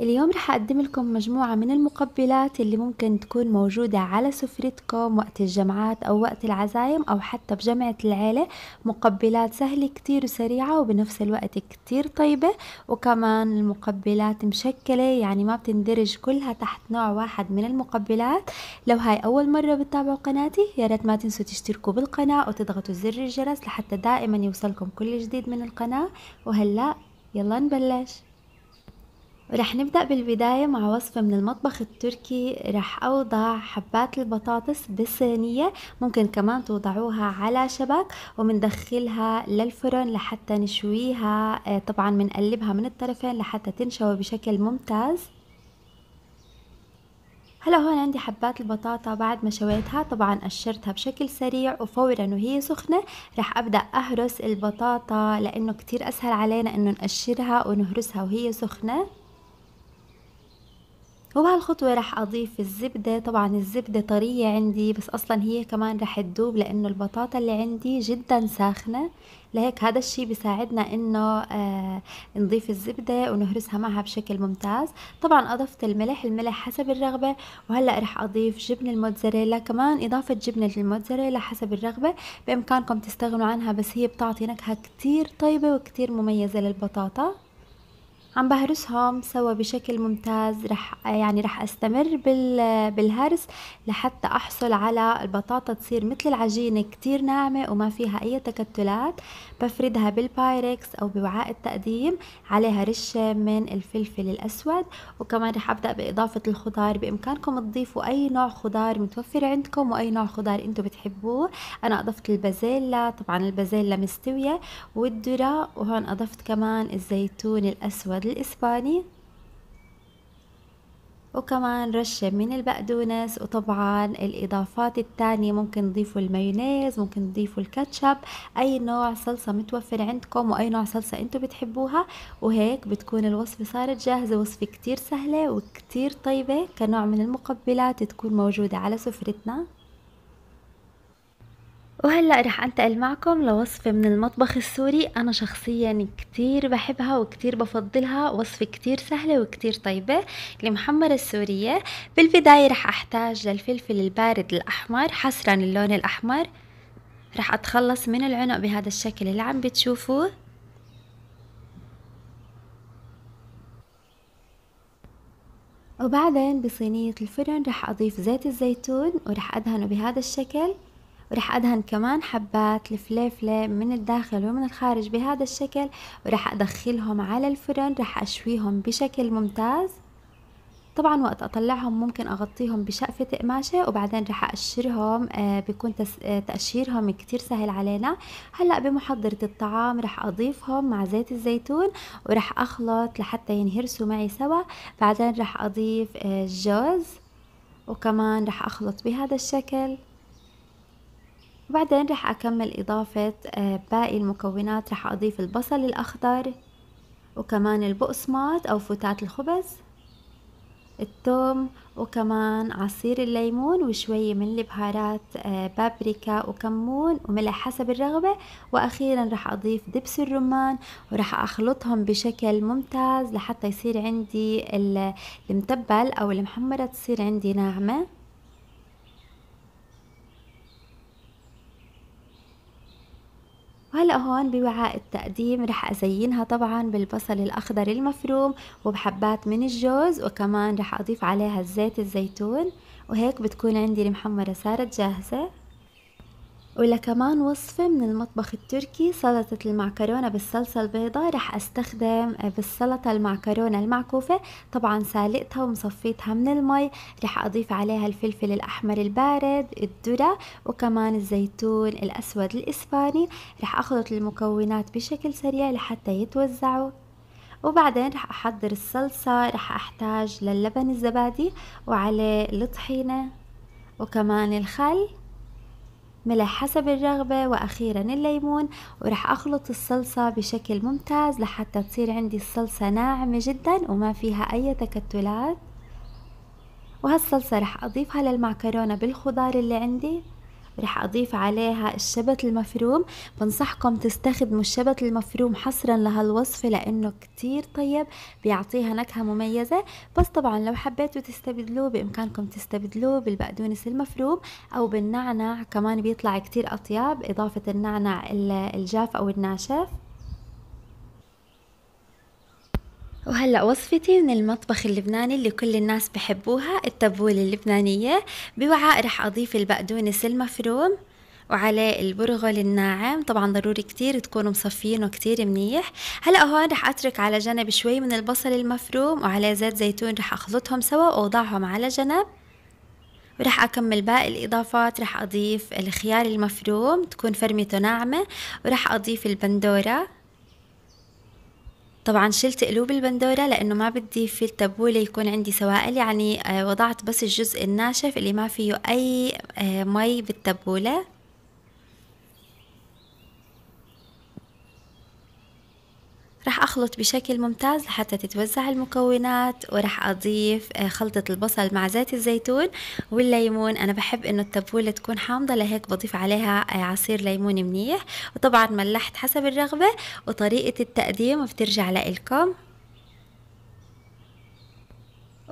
اليوم رح أقدم لكم مجموعة من المقبلات اللي ممكن تكون موجودة على سفرتكم وقت الجمعات أو وقت العزايم أو حتى بجمعة العيلة مقبلات سهلة كتير وسريعة وبنفس الوقت كتير طيبة وكمان المقبلات مشكلة يعني ما بتندرج كلها تحت نوع واحد من المقبلات لو هاي أول مرة بتتابعوا قناتي يا ريت ما تنسوا تشتركوا بالقناة وتضغطوا زر الجرس لحتى دائما يوصلكم كل جديد من القناة وهلأ يلا نبلش رح نبدأ بالبداية مع وصفة من المطبخ التركي رح أوضع حبات البطاطس بالصينية ممكن كمان توضعوها على شبك ومندخلها للفرن لحتى نشويها آه، طبعا منقلبها من الطرفين لحتى تنشوى بشكل ممتاز هلا هون عندي حبات البطاطا بعد ما شويتها طبعا قشرتها بشكل سريع وفورا وهي سخنة رح أبدأ أهرس البطاطا لأنه كتير أسهل علينا أنه نقشرها ونهرسها وهي سخنة وبهالخطوة رح أضيف الزبدة طبعا الزبدة طرية عندي بس أصلا هي كمان رح تدوب لأنه البطاطا اللي عندي جدا ساخنة لهيك هذا الشي بيساعدنا انه آه نضيف الزبدة ونهرسها معها بشكل ممتاز طبعا اضفت الملح الملح حسب الرغبة وهلأ رح اضيف جبن الموتزاريلا كمان اضافة جبنة الموتزاريلا حسب الرغبة بامكانكم تستغنوا عنها بس هي بتعطي نكهة كتير طيبة وكتير مميزة للبطاطا عم بهرسهم سوا بشكل ممتاز رح يعني رح استمر بالهرس لحتى احصل على البطاطا تصير مثل العجينة كتير ناعمة وما فيها اي تكتلات بفردها بالبايركس او بوعاء التقديم عليها رشة من الفلفل الاسود وكمان رح ابدأ باضافة الخضار بامكانكم تضيفوا اي نوع خضار متوفر عندكم واي نوع خضار انتم بتحبوه انا اضفت البازيلا طبعا البازيلا مستوية والذرة وهون اضفت كمان الزيتون الاسود الإسباني وكمان رشة من البقدونس وطبعا الإضافات التانية ممكن تضيفوا المايونيز ممكن تضيفوا الكاتشب أي نوع صلصة متوفر عندكم وأي نوع صلصة أنتوا بتحبوها وهيك بتكون الوصفة صارت جاهزة وصفة كتير سهلة وكتير طيبة كنوع من المقبلات تكون موجودة على سفرتنا وهلأ رح أنتقل معكم لوصفة من المطبخ السوري أنا شخصيا كتير بحبها وكتير بفضلها وصفة كتير سهلة وكتير طيبة المحمرة السورية بالبداية رح أحتاج للفلفل البارد الأحمر حسرا اللون الأحمر رح أتخلص من العنق بهذا الشكل اللي عم بتشوفوه وبعدين بصينية الفرن رح أضيف زيت الزيتون ورح أدهنه بهذا الشكل ورح أدهن كمان حبات الفليفلة من الداخل ومن الخارج بهذا الشكل ورح أدخلهم على الفرن رح أشويهم بشكل ممتاز طبعا وقت اطلعهم ممكن اغطيهم بشقفة قماشة وبعدين رح اقشرهم آه، بيكون آه، تقشيرهم كتير سهل علينا هلأ بمحضرة الطعام رح اضيفهم مع زيت الزيتون ورح اخلط لحتى ينهرسوا معي سوا بعدين رح اضيف الجوز آه، وكمان رح اخلط بهذا الشكل وبعدين رح أكمل إضافة آه، باقي المكونات رح أضيف البصل الأخضر وكمان البقسماط أو فتات الخبز الثوم وكمان عصير الليمون وشوية من البهارات آه، بابريكا وكمون وملح حسب الرغبة وأخيرا رح أضيف دبس الرمان ورح أخلطهم بشكل ممتاز لحتى يصير عندي المتبل أو المحمرة تصير عندي ناعمة وهلا هون بوعاء التقديم رح أزينها طبعا بالبصل الأخضر المفروم وبحبات من الجوز وكمان رح أضيف عليها زيت الزيتون وهيك بتكون عندي المحمرة صارت جاهزة ولكمان وصفة من المطبخ التركي سلطة المعكرونة بالصلصة البيضاء رح استخدم بالسلطة المعكرونة المعكوفة طبعا سالقتها ومصفيتها من المي رح اضيف عليها الفلفل الاحمر البارد الذرة وكمان الزيتون الاسود الاسباني رح اخلط المكونات بشكل سريع لحتى يتوزعوا وبعدين رح احضر الصلصة رح احتاج للبن الزبادي وعليه الطحينة وكمان الخل ملح حسب الرغبة وأخيرا الليمون ورح أخلط الصلصة بشكل ممتاز لحتى تصير عندي الصلصة ناعمة جدا وما فيها أي تكتلات وهالصلصة رح أضيفها للمعكرونة بالخضار اللي عندي رح أضيف عليها الشبت المفروم بنصحكم تستخدموا الشبت المفروم حصرا لهالوصفة لأنه كتير طيب بيعطيها نكهة مميزة بس طبعا لو حبيتوا تستبدلوه بإمكانكم تستبدلوه بالبقدونس المفروم أو بالنعناع كمان بيطلع كتير أطيب إضافة النعناع الجاف أو الناشف وهلا وصفتي من المطبخ اللبناني اللي كل الناس بحبوها التبولة اللبنانية بوعاء رح أضيف البقدونس المفروم وعليه البرغل الناعم طبعا ضروري كتير تكونوا مصفينه كتير منيح هلا هون رح اترك على جنب شوي من البصل المفروم وعليه زيت زيتون رح اخلطهم سوا واوضعهم على جنب ورح أكمل باقي الإضافات رح أضيف الخيار المفروم تكون فرمته ناعمة ورح أضيف البندورة طبعا شلت قلوب البندورة لأنه ما بدي في التبولة يكون عندي سوائل يعني آه، وضعت بس الجزء الناشف اللي ما فيه أي آه، مي بالتبولة رح أخلط بشكل ممتاز لحتى تتوزع المكونات ورح أضيف آه، خلطة البصل مع زيت الزيتون والليمون أنا بحب إنه التبولة تكون حامضة لهيك بضيف عليها آه، عصير ليمون منيح وطبعا ملحت حسب الرغبة وطريقة التقديم بترجع لإلكم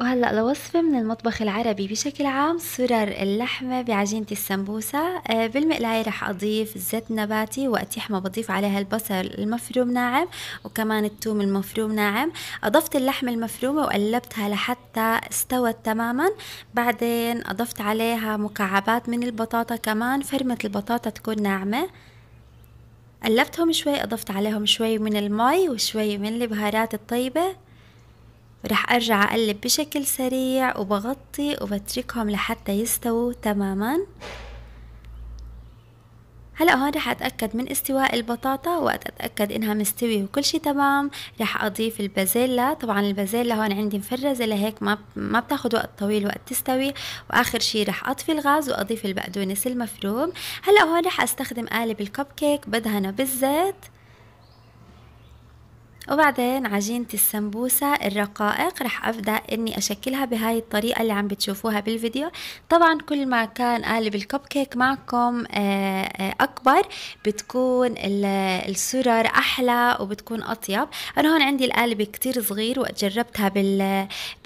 وهلا لوصفة من المطبخ العربي بشكل عام سرر اللحمة بعجينة السمبوسة آه، بالمقلاية رح أضيف زيت نباتي وقتيح ما بضيف عليها البصل المفروم ناعم وكمان التوم المفروم ناعم أضفت اللحمة المفرومة وقلبتها لحتى استوت تماما بعدين أضفت عليها مكعبات من البطاطا كمان فرمة البطاطا تكون ناعمة قلبتهم شوي أضفت عليهم شوي من المي وشوي من البهارات الطيبة رح أرجع أقلب بشكل سريع وبغطي وبتركهم لحتى يستووا تماما هلا هون رح اتاكد من استواء البطاطا وقت اتاكد انها مستويه وكل شيء تمام رح اضيف البازيلا طبعا البازيلا هون عندي مفرزه لهيك ما ما بتاخذ وقت طويل وقت تستوي واخر شيء رح اطفي الغاز واضيف البقدونس المفروم هلا هون رح استخدم قالب الكب كيك بدهنه بالزيت وبعدين عجينة السمبوسة الرقائق رح أبدأ إني أشكلها بهاي الطريقة اللي عم بتشوفوها بالفيديو طبعا كل ما كان قالب الكب كيك معكم آه، آه، أكبر بتكون السرر أحلى وبتكون أطيب أنا هون عندي القالب كتير صغير وجربتها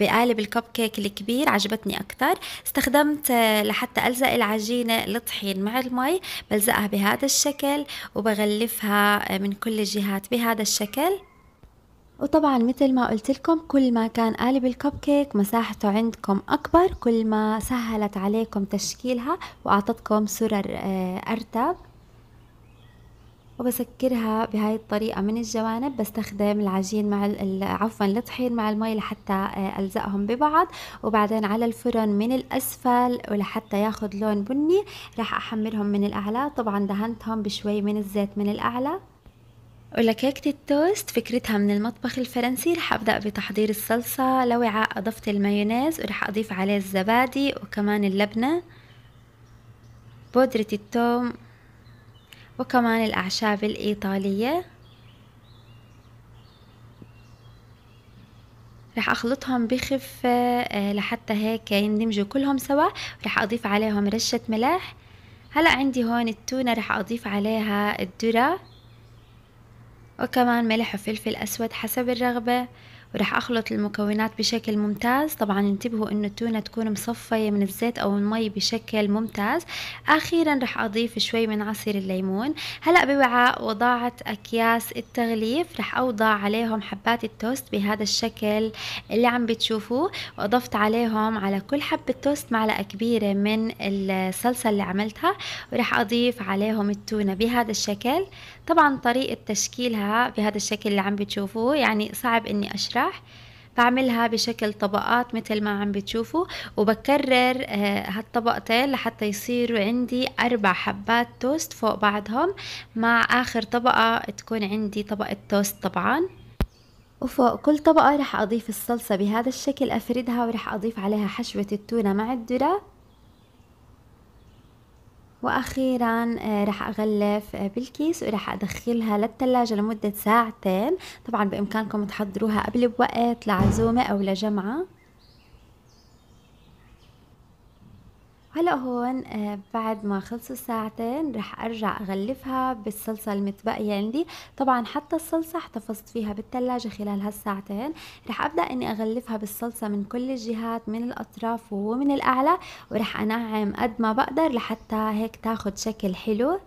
بقالب الكب كيك الكبير عجبتني أكتر استخدمت آه، لحتى ألزق العجينة الطحين مع المي بلزقها بهذا الشكل وبغلفها من كل الجهات بهذا الشكل وطبعا مثل ما قلت لكم كل ما كان قالب الكب كيك مساحته عندكم أكبر كل ما سهلت عليكم تشكيلها وأعطتكم صورة آه، أرتب وبسكرها بهاي الطريقة من الجوانب بستخدم العجين مع عفوا الطحين مع المي لحتى آه، ألزقهم ببعض وبعدين على الفرن من الأسفل ولحتى ياخد لون بني راح أحمرهم من الأعلى طبعا دهنتهم بشوي من الزيت من الأعلى ولكيكة التوست فكرتها من المطبخ الفرنسي رح أبدأ بتحضير الصلصة لوعاء أضفت المايونيز ورح أضيف عليه الزبادي وكمان اللبنة بودرة التوم وكمان الأعشاب الإيطالية رح أخلطهم بخفة آه، لحتى هيك يندمجوا كلهم سوا رح أضيف عليهم رشة ملح هلأ عندي هون التونة رح أضيف عليها الذرة وكمان ملح وفلفل أسود حسب الرغبة ورح أخلط المكونات بشكل ممتاز طبعا انتبهوا أن التونة تكون مصفية من الزيت أو المي بشكل ممتاز أخيرا رح أضيف شوي من عصير الليمون هلأ بوعاء وضعت أكياس التغليف رح أوضع عليهم حبات التوست بهذا الشكل اللي عم بتشوفوه وأضفت عليهم على كل حبة توست معلقة كبيرة من الصلصة اللي عملتها ورح أضيف عليهم التونة بهذا الشكل طبعا طريقة تشكيلها بهذا الشكل اللي عم بتشوفوه يعني صعب أني أشرح الفرح بعملها بشكل طبقات مثل ما عم بتشوفوا وبكرر آه، هالطبقتين لحتى يصيروا عندي أربع حبات توست فوق بعضهم مع آخر طبقة تكون عندي طبقة توست طبعاً وفوق كل طبقة رح أضيف الصلصة بهذا الشكل أفردها ورح أضيف عليها حشوة التونة مع الذرة واخيرا آه، رح اغلف آه، بالكيس ورح ادخلها للثلاجه لمده ساعتين طبعا بامكانكم تحضروها قبل بوقت لعزومه او لجمعه هلا هون آه، بعد ما خلصوا ساعتين رح ارجع اغلفها بالصلصة المتبقية عندي طبعا حتى الصلصة احتفظت فيها بالثلاجة خلال هالساعتين رح ابدأ اني اغلفها بالصلصة من كل الجهات من الاطراف ومن الاعلى ورح انعم قد ما بقدر لحتى هيك تاخد شكل حلو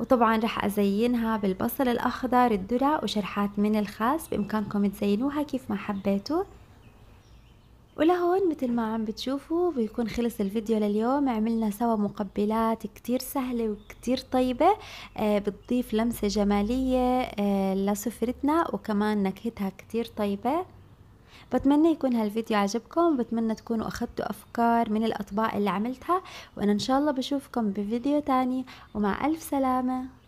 وطبعا رح أزينها بالبصل الأخضر الذرة وشرحات من الخاص بإمكانكم تزينوها كيف ما حبيتوا ولهون مثل ما عم بتشوفوا بيكون خلص الفيديو لليوم عملنا سوا مقبلات كتير سهلة وكتير طيبة آه، بتضيف لمسة جمالية آه، لسفرتنا وكمان نكهتها كتير طيبة بتمنى يكون هالفيديو عجبكم بتمنى تكونوا أخذتوا أفكار من الأطباق اللي عملتها وأنا إن شاء الله بشوفكم بفيديو تاني ومع ألف سلامة